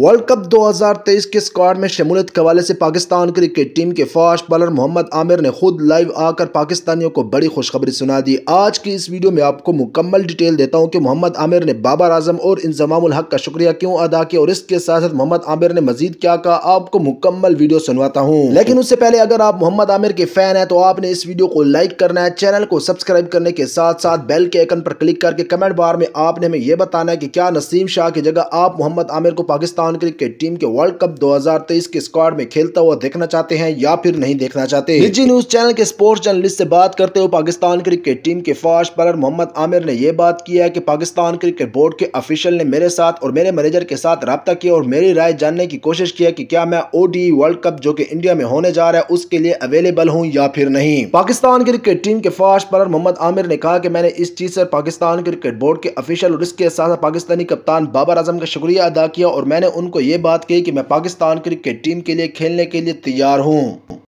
world cup 2023 के squad में शमूलियत के हवाले से पाकिस्तान क्रिकेट टीम के फास्ट बॉलर मोहम्मद आमिर ने खुद लाइव आकर पाकिस्तानियों को बड़ी खुशखबरी सुना दी आज की इस वीडियो में आपको मुकम्मल डिटेल देता हूं कि मोहम्मद आमिर ने बाबर आजम और इंजमामुल हक का शुक्रिया क्यों अदा किया और इसके साथ साथ मोहम्मद आमिर ने मजीद क्या कहा आपको मुकम्मल वीडियो सुनवाता हूँ लेकिन उससे पहले अगर आप मोहम्मद आमिर के फैन है तो आपने इस वीडियो को लाइक करना है चैनल को सब्सक्राइब करने के साथ साथ बेल के आइकन पर क्लिक करके कमेंट बार में आपने हमें यह बताना है कि क्या नसीम शाह की जगह आप मोहम्मद आमिर को पाकिस्तान पाकिस्तान क्रिकेट टीम के वर्ल्ड कप 2023 के स्क्वाड में खेलता हुआ देखना चाहते हैं या फिर नहीं देखना चाहते निजी न्यूज चैनल के स्पोर्ट्स जर्नलिस्ट से बात करते हुए पाकिस्तान क्रिकेट टीम के फास्ट बॉलर मोहम्मद आमिर ने यह बात की है कि पाकिस्तान क्रिकेट बोर्ड के ऑफिशियल ने मेरे साथ और मेरे मैनेजर के साथ रबता किया और मेरी राय जानने की कोशिश की कि क्या मैं ओडी वर्ल्ड कप जो की इंडिया में होने जा रहा है उसके लिए अवेलेबल हूँ या फिर नहीं पाकिस्तान क्रिकेट टीम के फास्ट बॉलर मोहम्मद आमिर ने कहा की मैंने इस चीज ऐसी पाकिस्तान क्रिकेट बोर्ड के अफिशियल और इसके साथ पाकिस्तानी कप्तान बाबर आजम का शुक्रिया अदा किया और मैंने उनको ये बात कही कि मैं पाकिस्तान क्रिकेट टीम के लिए खेलने के लिए तैयार हूँ